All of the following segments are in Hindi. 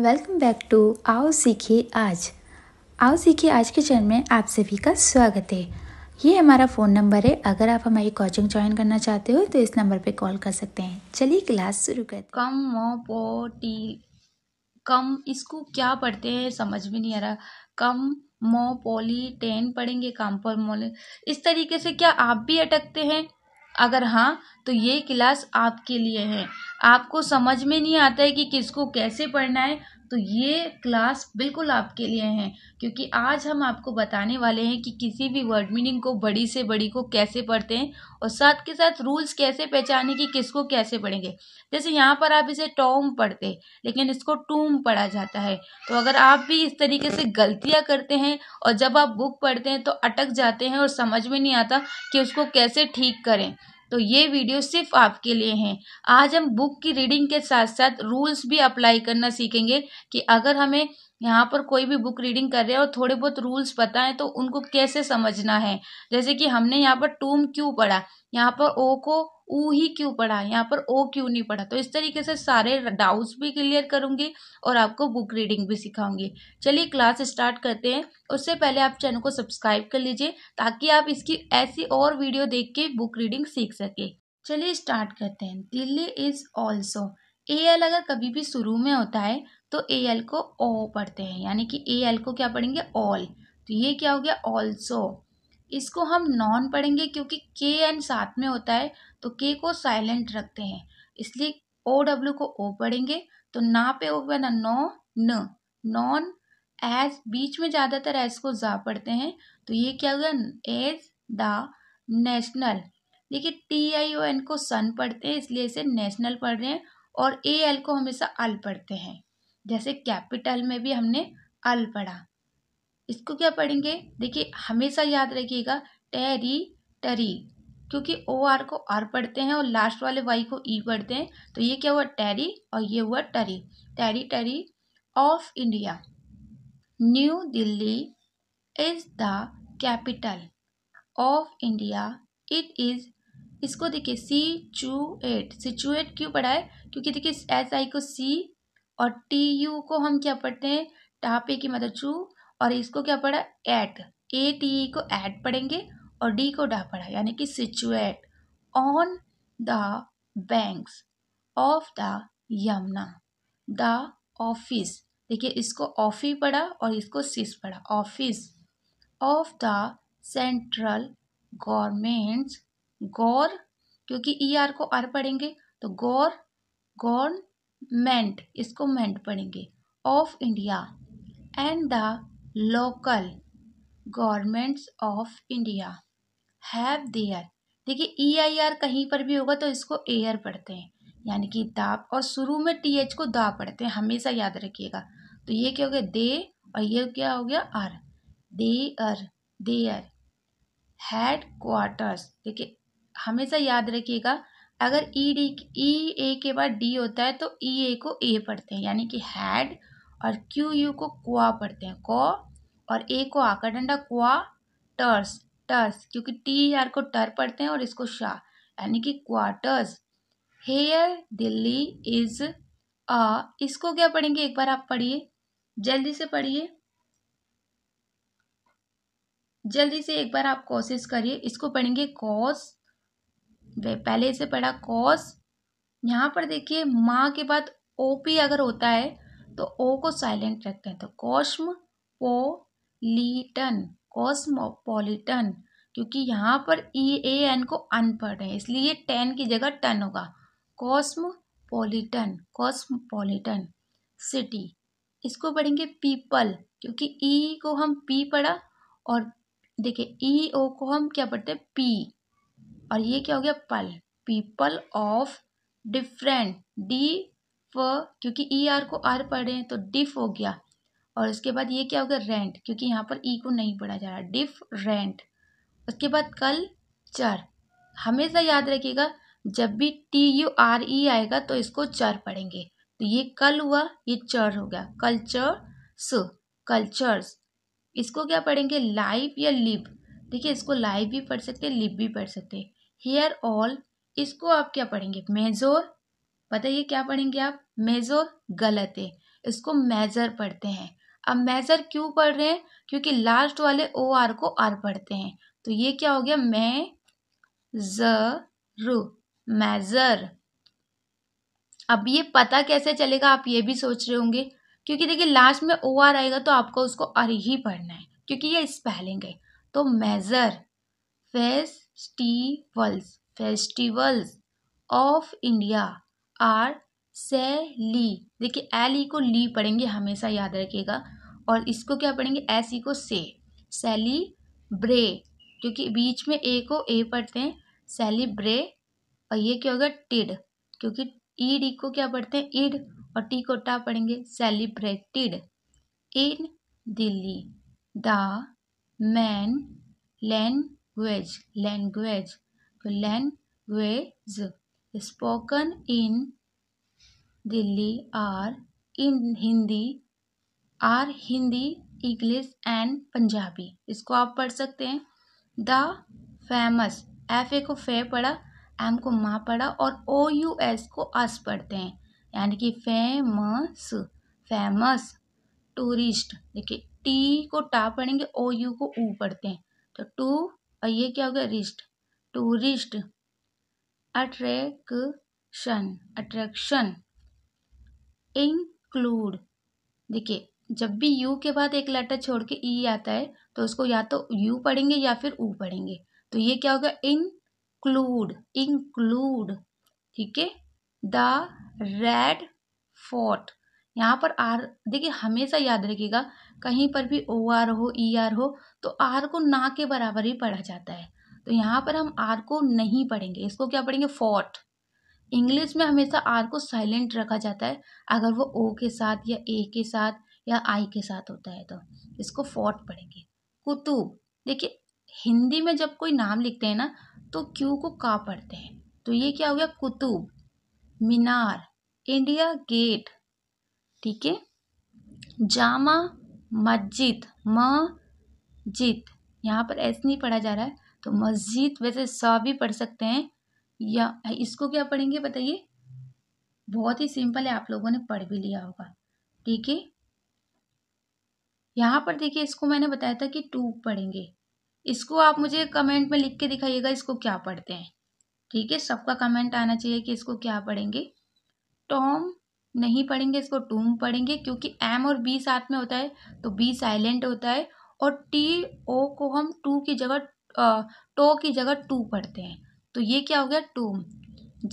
वेलकम बैक टू आओ सीखे आज आओ सीखे आज के चैनल में आप सभी का स्वागत है ये हमारा फ़ोन नंबर है अगर आप हमारी कोचिंग ज्वाइन करना चाहते हो तो इस नंबर पे कॉल कर सकते हैं चलिए क्लास शुरू करते कम मो पो टी कम इसको क्या पढ़ते हैं समझ में नहीं आ रहा कम मो पोली टेन पढ़ेंगे कम पर मोले इस तरीके से क्या आप भी अटकते हैं अगर हाँ तो ये क्लास आपके लिए है आपको समझ में नहीं आता है कि किसको कैसे पढ़ना है तो ये क्लास बिल्कुल आपके लिए हैं क्योंकि आज हम आपको बताने वाले हैं कि किसी भी वर्ड मीनिंग को बड़ी से बड़ी को कैसे पढ़ते हैं और साथ के साथ रूल्स कैसे पहचाने कि किसको कैसे पढ़ेंगे जैसे यहाँ पर आप इसे टॉम पढ़ते लेकिन इसको टूम पढ़ा जाता है तो अगर आप भी इस तरीके से गलतियाँ करते हैं और जब आप बुक पढ़ते हैं तो अटक जाते हैं और समझ में नहीं आता कि उसको कैसे ठीक करें तो ये वीडियो सिर्फ आपके लिए हैं आज हम बुक की रीडिंग के साथ साथ रूल्स भी अप्लाई करना सीखेंगे कि अगर हमें यहाँ पर कोई भी बुक रीडिंग कर रहे हो थोड़े बहुत रूल्स पता हैं तो उनको कैसे समझना है जैसे कि हमने यहाँ पर टूम क्यों पढ़ा यहाँ पर ओ को ऊ ही क्यों पढ़ा यहाँ पर ओ क्यों नहीं पढ़ा तो इस तरीके से सारे डाउट्स भी क्लियर करूँगी और आपको बुक रीडिंग भी सिखाऊंगी चलिए क्लास स्टार्ट करते हैं उससे पहले आप चैनल को सब्सक्राइब कर लीजिए ताकि आप इसकी ऐसी और वीडियो देख के बुक रीडिंग सीख सके चलिए स्टार्ट करते हैं Delhi is also A L अगर कभी भी शुरू में होता है तो ए एल को ओ पढ़ते हैं यानी कि ए एल को क्या पढ़ेंगे ऑल तो ये क्या हो गया ऑल्सो इसको हम नॉन पढ़ेंगे क्योंकि के एन साथ में होता है तो के को साइलेंट रखते हैं इसलिए ओ डब्ल्यू को ओ पढ़ेंगे तो ना पे ओ गया ना नौ न नॉन एज बीच में ज़्यादातर एज को जा पढ़ते हैं तो ये क्या हो गया एज द नेशनल देखिए टी आई ओ एन को सन पढ़ते हैं इसलिए इसे नेशनल पढ़ रहे हैं और ए एल को हमेशा अल पढ़ते हैं जैसे कैपिटल में भी हमने अल पढ़ा इसको क्या पढ़ेंगे देखिए हमेशा याद रखिएगा टेरी टरी क्योंकि ओ आर को आर पढ़ते हैं और लास्ट वाले वाई को ई e पढ़ते हैं तो ये क्या हुआ टेरी और ये हुआ टरी territory of India New Delhi is the capital of India it is इसको देखिए सी चू एट सिचुएट क्यों पढ़ा है क्योंकि देखिए एस आई को सी और टी यू को हम क्या पढ़ते हैं टापे की मदद मतलब चू और इसको क्या पढ़ा एट ए टी को एट पढ़ेंगे और डी को डा पढ़ा यानी कि situate on the banks of the Yamuna the office देखिए इसको ऑफी पढ़ा और इसको सिस पढ़ा office of the central governments गौर क्योंकि ई e आर को आर पढ़ेंगे तो गौर गौरमेंट इसको मेंट पढ़ेंगे of India and the local governments of India have their देखिए ई आई आर कहीं पर भी होगा तो इसको एयर पढ़ते हैं यानी कि दाप और शुरू में टी एच को दा पढ़ते हैं हमेशा याद रखिएगा तो ये क्या हो गया दे और ये क्या हो गया आर दे अर देयर हेड क्वार्टर्स देखिए हमेशा याद रखिएगा अगर ई डी ई ए के बाद डी होता है तो ई e ए को ए पढ़ते हैं यानी कि हैड और क्यू यू को कुआ पढ़ते हैं को और ए को आकर डंडा कुआ टर्स टर्स क्योंकि टी आर को टर पढ़ते हैं और इसको शाह यानी कि quarters here Delhi is a इसको क्या पढ़ेंगे एक बार आप पढ़िए जल्दी से पढ़िए जल्दी से एक बार आप कोशिश करिए इसको पढ़ेंगे कॉस पहले से पढ़ा कॉस यहाँ पर देखिए माँ के बाद ओ पी अगर होता है तो ओ को साइलेंट रखते हैं तो कॉस्मोपोलिटन कॉस्मोपोलिटन क्योंकि यहाँ पर ई ए एन को अनपढ़ है इसलिए टेन की जगह टन होगा कॉस्मोपोलिटन कॉस्मोपोलिटन सिटी इसको पढ़ेंगे पीपल क्योंकि ई e को हम पी पढ़ा और देखिए ई e, ओ को हम क्या पढ़ते हैं पी और ये क्या हो गया पल पीपल ऑफ डिफरेंट डी फ क्योंकि ई e आर को आर पढ़े हैं तो डिफ हो गया और उसके बाद ये क्या हो गया रेंट क्योंकि यहाँ पर ई e को नहीं पढ़ा जा रहा डिफ रेंट उसके बाद कल चर हमेशा याद रखिएगा जब भी टी यू आर ई आएगा तो इसको चर पढ़ेंगे तो ये कल हुआ ये चर हो गया कल्चर स कल्चर्स इसको क्या पढ़ेंगे लाइव या लिब देखिए इसको लाइव भी पढ़ सकते हैं भी पढ़ सकते हैं हेयर ऑल इसको आप क्या पढ़ेंगे मेजोर पता है ये क्या पढ़ेंगे आप मेज़र गलत है इसको मेज़र पढ़ते हैं अब मेज़र क्यों पढ़ रहे हैं क्योंकि लास्ट वाले ओ आर को आर पढ़ते हैं तो ये क्या हो गया मैं जरू मेज़र अब ये पता कैसे चलेगा आप ये भी सोच रहे होंगे क्योंकि देखिए लास्ट में ओ आर आएगा तो आपको उसको अर ही पढ़ना है क्योंकि ये स्पेलिंग है तो major festivals festivals of India are से ली देखिए एल ई को ली पढ़ेंगे हमेशा याद रखिएगा और इसको क्या पढ़ेंगे एस ई को से सैली ब्रे क्योंकि बीच में ए को ए पढ़ते हैं सैली ब्रे और ये क्या होगा टिड क्योंकि ई डी को क्या पढ़ते हैं ईड और टी को टा पढ़ेंगे टिड in Delhi the main language language तो language spoken in Delhi are in Hindi are Hindi English and Punjabi इसको आप पढ़ सकते हैं द फेमस एफ ए को फे पढ़ा एम को माँ पढ़ा और ओ यू एस को अस पढ़ते हैं यानी कि फेमस फेमस टूरिस्ट देखिए टी को टा पढ़ेंगे ओ यू को ऊ पढ़ते हैं तो टू और ये क्या हो गया रिस्ट टूरिस्ट अट्रैक्शन अट्रैक्शन इंक्लूड देखिए जब भी यू के बाद एक लेटर छोड़ के ई आता है तो उसको या तो यू पढ़ेंगे या फिर ऊ पढ़ेंगे तो ये क्या होगा इंक्लूड इंक्लूड ठीक है द रेड फोर्ट यहाँ पर आर देखिए हमेशा याद रखिएगा कहीं पर भी ओ आर हो ई आर हो तो आर को ना के बराबर ही पढ़ा जाता है तो यहाँ पर हम आर को नहीं पढ़ेंगे इसको क्या पढ़ेंगे फोर्ट इंग्लिश में हमेशा आर को साइलेंट रखा जाता है अगर वो ओ के साथ या ए के साथ या आई के साथ होता है तो इसको फोर्ट पढ़ेंगे कुतुब देखिए हिंदी में जब कोई नाम लिखते हैं ना तो क्यू को का पढ़ते हैं तो ये क्या हो गया कुतुब मीनार इंडिया गेट ठीक है जामा मस्जिद म जित यहाँ पर ऐसे नहीं पढ़ा जा रहा है तो मस्जिद वैसे सा भी पढ़ सकते हैं या इसको क्या पढ़ेंगे बताइए बहुत ही सिंपल है आप लोगों ने पढ़ भी लिया होगा ठीक है यहाँ पर देखिए इसको मैंने बताया था कि टू पढ़ेंगे इसको आप मुझे कमेंट में लिख के दिखाइएगा इसको क्या पढ़ते हैं ठीक है सबका कमेंट आना चाहिए कि इसको क्या पढ़ेंगे टॉम नहीं पढ़ेंगे इसको टूम पढ़ेंगे क्योंकि एम और बी साथ में होता है तो बी साइलेंट होता है और टी ओ को हम टू की जगह टो की जगह टू पढ़ते हैं तो ये क्या हो गया to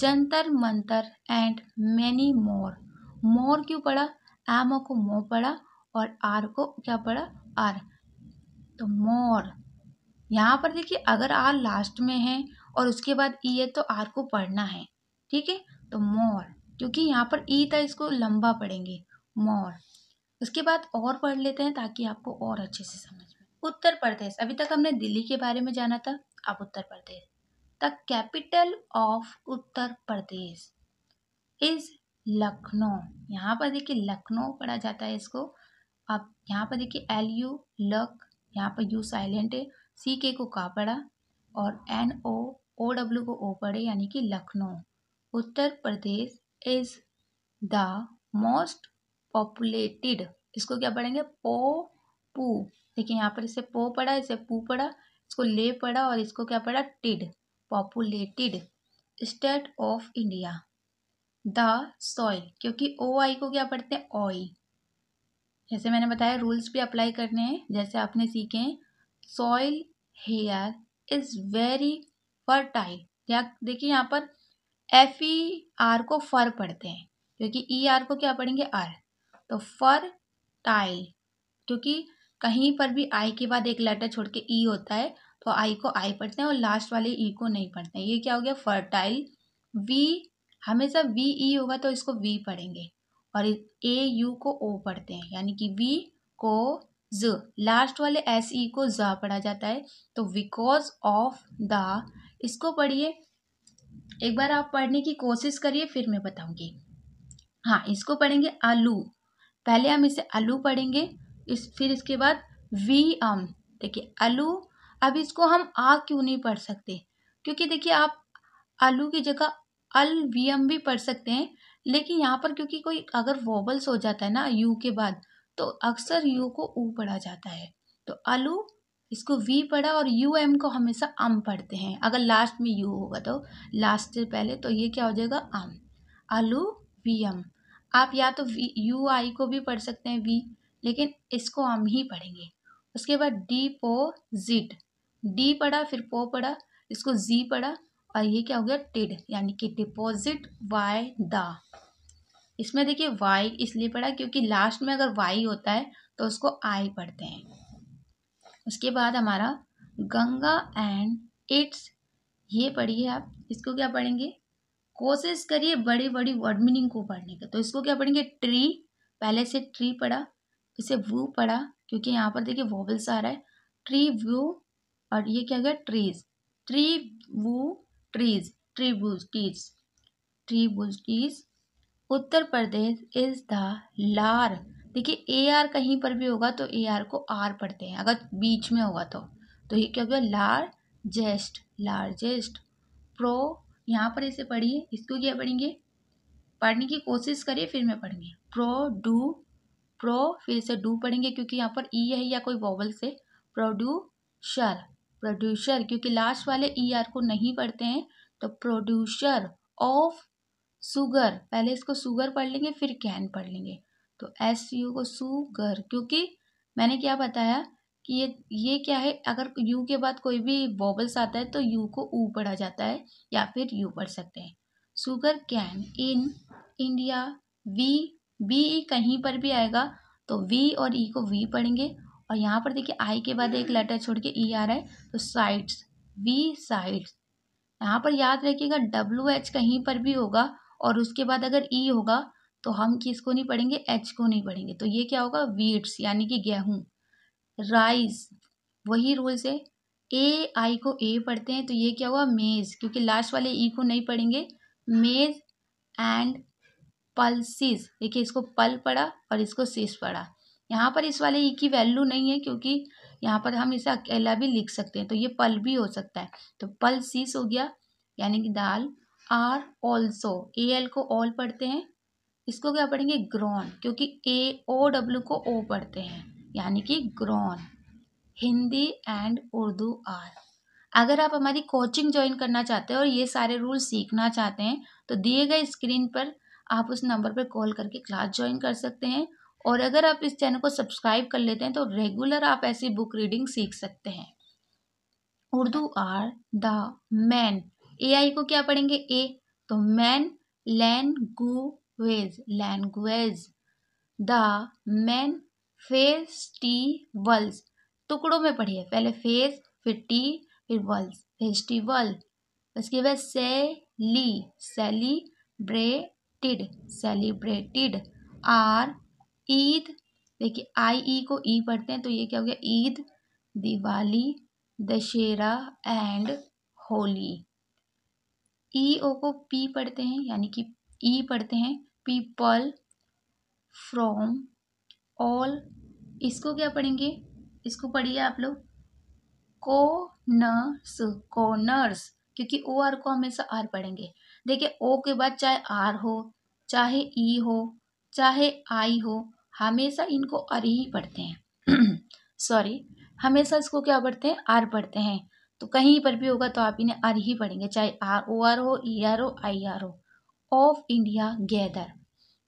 Jantar Mantar and many more more क्यों पढ़ा एम को मो पढ़ा और आर को क्या पढ़ा आर तो मोर यहाँ पर देखिए अगर आर लास्ट में है और उसके बाद ई है तो आर को पढ़ना है ठीक है तो मोर क्योंकि यहाँ पर ई था इसको लंबा पढ़ेंगे मोर उसके बाद और पढ़ लेते हैं ताकि आपको और अच्छे से समझ में उत्तर प्रदेश अभी तक हमने दिल्ली के बारे में जाना था अब Uttar Pradesh the capital of Uttar Pradesh is Lucknow यहाँ पर देखिए लखनऊ पढ़ा जाता है इसको अब यहाँ पर देखिए एल यू लक यहाँ पर यू साइलेंट है सी के को का पढ़ा और एन ओ ओ डब्ल्यू को ओ पढ़े यानी कि Lucknow Uttar Pradesh is the most populated इसको क्या पढ़ेंगे पो पू देखिए यहाँ पर इसे पो पड़ा इसे पू पड़ा इसको ले पड़ा और इसको क्या पड़ा टिड populated state of India the soil क्योंकि ओ आई को क्या पढ़ते हैं ऑई जैसे मैंने बताया रूल्स भी अप्लाई करने हैं जैसे आपने सीखे हैं soil here is very fertile या देखिए यहाँ पर एफ ई आर को फर पढ़ते हैं क्योंकि ई e आर को क्या पढ़ेंगे आर तो फर टाइल क्योंकि कहीं पर भी आई के बाद एक लेटर छोड़ के ई e होता है तो आई को आई पढ़ते हैं और लास्ट वाले ई e को नहीं पढ़ते हैं ये क्या हो गया फर्टाइल वी हमेशा वी ई e होगा तो इसको वी पढ़ेंगे और ए यू को ओ पढ़ते हैं यानी कि वी को ज लास्ट वाले एस ई को ज पढ़ा जाता है तो बिकॉज ऑफ द इसको पढ़िए एक बार आप पढ़ने की कोशिश करिए फिर मैं बताऊंगी हाँ इसको पढ़ेंगे आलू पहले हम इसे आलू पढ़ेंगे इस फिर इसके बाद वी अम देखिए आलू अब इसको हम आ क्यों नहीं पढ़ सकते क्योंकि देखिए आप आलू की जगह अल वी एम भी पढ़ सकते हैं लेकिन यहाँ पर क्योंकि कोई अगर वोबल्स हो जाता है ना यू के बाद तो अक्सर यू को ऊ पढ़ा जाता है तो आलू इसको वी पढ़ा और यू एम को हमेशा अम पढ़ते हैं अगर लास्ट में यू होगा तो लास्ट से पहले तो ये क्या हो जाएगा अम आलू वी एम आप या तो वी यू आई को भी पढ़ सकते हैं वी लेकिन इसको हम ही पढ़ेंगे उसके बाद डी पो जिट डी पढ़ा फिर पो पढ़ा इसको जी पढ़ा और ये क्या हो गया टिड यानी कि डिपॉजिट वाई द इसमें देखिए वाई इसलिए पढ़ा क्योंकि लास्ट में अगर वाई होता है तो उसको आई पढ़ते हैं उसके बाद हमारा गंगा एंड इट्स ये पढ़िए आप इसको क्या पढ़ेंगे कोशिश करिए बड़ी बड़ी वर्ड मीनिंग को पढ़ने का तो इसको क्या पढ़ेंगे ट्री पहले से ट्री पढ़ा इसे व्यू पढ़ा क्योंकि यहाँ पर देखिए वॉवल्स आ रहा है ट्री व्यू और ये क्या गया ट्रीज ट्री वू ट्रीज ट्री वूज टीज ट्री वूज टीज उत्तर प्रदेश इज द लार देखिए ए आर कहीं पर भी होगा तो ए आर को आर पढ़ते हैं अगर बीच में होगा तो तो ये क्या होगा लार्जेस्ट लार्जेस्ट प्रो यहाँ पर इसे पढ़िए इसको क्या पढ़ेंगे पढ़ने की कोशिश करिए फिर मैं पढ़ेंगे डू प्रो फिर से डू पढ़ेंगे क्योंकि यहाँ पर ई e है या कोई वॉवल से प्रोड्यूशर प्रोड्यूसर क्योंकि लास्ट वाले ई er आर को नहीं पढ़ते हैं तो प्रोड्यूसर ऑफ सुगर पहले इसको सुगर पढ़ लेंगे फिर कैन पढ़ लेंगे तो एस यू को सुगर क्योंकि मैंने क्या बताया कि ये ये क्या है अगर यू के बाद कोई भी वॉबल्स आता है तो यू को ऊ पढ़ा जाता है या फिर यू पढ़ सकते हैं sugar cane in India V B E कहीं पर भी आएगा तो वी और ई e को वी पढ़ेंगे और यहाँ पर देखिए आई के बाद एक लेटर छोड़ के ई e आ रहा है तो साइड्स वी साइड्स यहाँ पर याद रखिएगा डब्ल्यू एच कहीं पर भी होगा और उसके बाद अगर ई e होगा तो हम किसको नहीं पढ़ेंगे एच को नहीं पढ़ेंगे तो ये क्या होगा वीट्स यानी कि गेहूँ राइस वही रूल्स है ए आई को ए पढ़ते हैं तो ये क्या हुआ मेज़ क्योंकि लास्ट वाले ई को नहीं पढ़ेंगे मेज़ एंड पल्सिस देखिए इसको पल पड़ा और इसको सिस पड़ा यहाँ पर इस वाले ई e की वैल्यू नहीं है क्योंकि यहाँ पर हम इसे अकेला भी लिख सकते हैं तो ये पल भी हो सकता है तो पल सीस हो गया यानी कि dal are also A L को ऑल पढ़ते हैं इसको क्या पढ़ेंगे ग्रॉन क्योंकि ए ओ डब्ल्यू को ओ पढ़ते हैं यानी कि grown Hindi and Urdu are अगर आप हमारी कोचिंग ज्वाइन करना चाहते हैं और ये सारे रूल सीखना चाहते हैं तो दिए गए स्क्रीन पर आप उस नंबर पर कॉल करके क्लास ज्वाइन कर सकते हैं और अगर आप इस चैनल को सब्सक्राइब कर लेते हैं तो रेगुलर आप ऐसी बुक रीडिंग सीख सकते हैं Urdu are the main A I को क्या पढ़ेंगे ए तो main language language the main festivals टुकड़ों में पढ़िए पहले फेस फिर टी फिर वल्स फेस्टिवल उसके बाद सैली ब्रे सेलिब्रेटेड सेलिब्रेटेड आर ईद देखिए आई ई को ई पढ़ते हैं तो ये क्या हो गया Eid Diwali Dussehra and Holi E O को पी पढ़ते हैं यानी कि ई पढ़ते हैं पीपल फ्रॉम ऑल इसको क्या पढ़ेंगे इसको पढ़िए आप लोग कोनर्स कोनर्स क्योंकि ओ आर को हमेशा आर पढ़ेंगे देखिए ओ के बाद चाहे आर हो चाहे ई हो चाहे आई हो हमेशा इनको अर ही पढ़ते हैं सॉरी हमेशा इसको क्या पढ़ते हैं आर पढ़ते हैं तो कहीं पर भी होगा तो आप इन्हें आर ही पढ़ेंगे चाहे आर ओ आर हो ई आर हो आई आर हो ऑफ इंडिया गैदर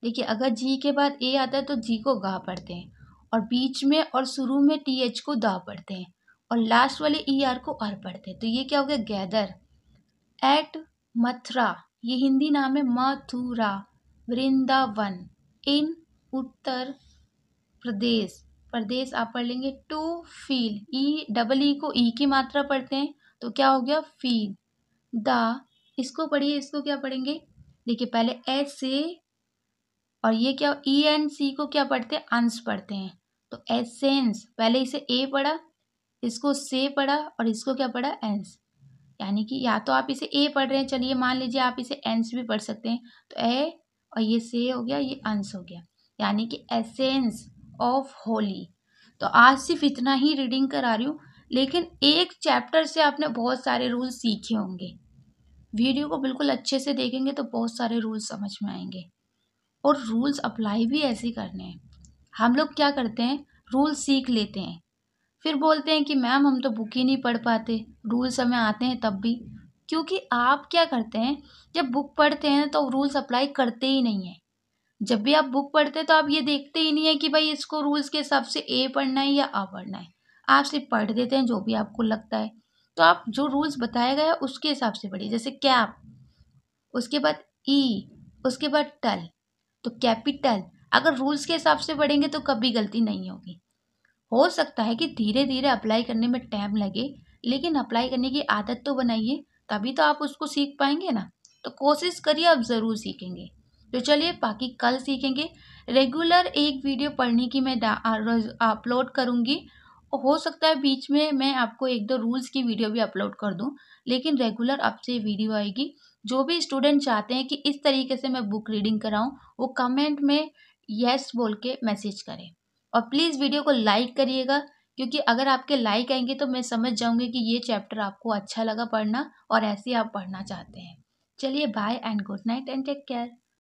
देखिए अगर जी के बाद ए आता है तो जी को गा पढ़ते हैं और बीच में और शुरू में टी एच को दा पढ़ते हैं और लास्ट वाले ई e आर को आर पढ़ते हैं तो ये क्या हो गया गैदर एट मथुरा ये हिंदी नाम है मथुरा वृंदावन इन उत्तर प्रदेश प्रदेश आप पढ़ लेंगे to feel E double E को ई की मात्रा पढ़ते हैं तो क्या हो गया फील द इसको पढ़िए इसको क्या पढ़ेंगे देखिए पहले एच से और ये क्या ई एन सी को क्या पढ़ते हैं अंश पढ़ते हैं तो एसेंस पहले इसे ए पढ़ा इसको से पढ़ा और इसको क्या पढ़ा एंस यानी कि या तो आप इसे ए पढ़ रहे हैं चलिए मान लीजिए आप इसे एंस भी पढ़ सकते हैं तो ए और ये से हो गया ये अंश हो गया यानी कि एसेंस ऑफ होली तो आज सिर्फ इतना ही रीडिंग करा रही हूँ लेकिन एक चैप्टर से आपने बहुत सारे रूल सीखे होंगे वीडियो को बिल्कुल अच्छे से देखेंगे तो बहुत सारे रूल्स समझ में आएंगे और रूल्स अप्लाई भी ऐसे करने हैं हम लोग क्या करते हैं रूल सीख लेते हैं फिर बोलते हैं कि मैम हम तो बुक ही नहीं पढ़ पाते रूल्स हमें आते हैं तब भी क्योंकि आप क्या करते हैं जब बुक पढ़ते हैं तो रूल्स अप्लाई करते ही नहीं हैं जब भी आप बुक पढ़ते हैं तो आप ये देखते ही नहीं है कि भाई इसको रूल्स के हिसाब से ए पढ़ना है या आ पढ़ना है आप सिर्फ पढ़ देते हैं जो भी आपको लगता है तो आप जो रूल्स बताया गया उसके हिसाब से पढ़िए जैसे कैप उसके बाद ई e, उसके बाद टल तो कैपिटल अगर रूल्स के हिसाब से पढ़ेंगे तो कभी गलती नहीं होगी हो सकता है कि धीरे धीरे अप्लाई करने में टाइम लगे लेकिन अप्लाई करने की आदत तो बनाइए तभी तो आप उसको सीख पाएंगे ना तो कोशिश करिए आप ज़रूर सीखेंगे तो चलिए बाकी कल सीखेंगे रेगुलर एक वीडियो पढ़ने की मैं अपलोड करूँगी हो सकता है बीच में मैं आपको एक दो रूल्स की वीडियो भी अपलोड कर दूं लेकिन रेगुलर आपसे वीडियो आएगी जो भी स्टूडेंट चाहते हैं कि इस तरीके से मैं बुक रीडिंग कराऊं वो कमेंट में यस बोल के मैसेज करें और प्लीज़ वीडियो को लाइक करिएगा क्योंकि अगर आपके लाइक आएंगे तो मैं समझ जाऊंगी कि ये चैप्टर आपको अच्छा लगा पढ़ना और ऐसे आप पढ़ना चाहते हैं चलिए bye and good night and take care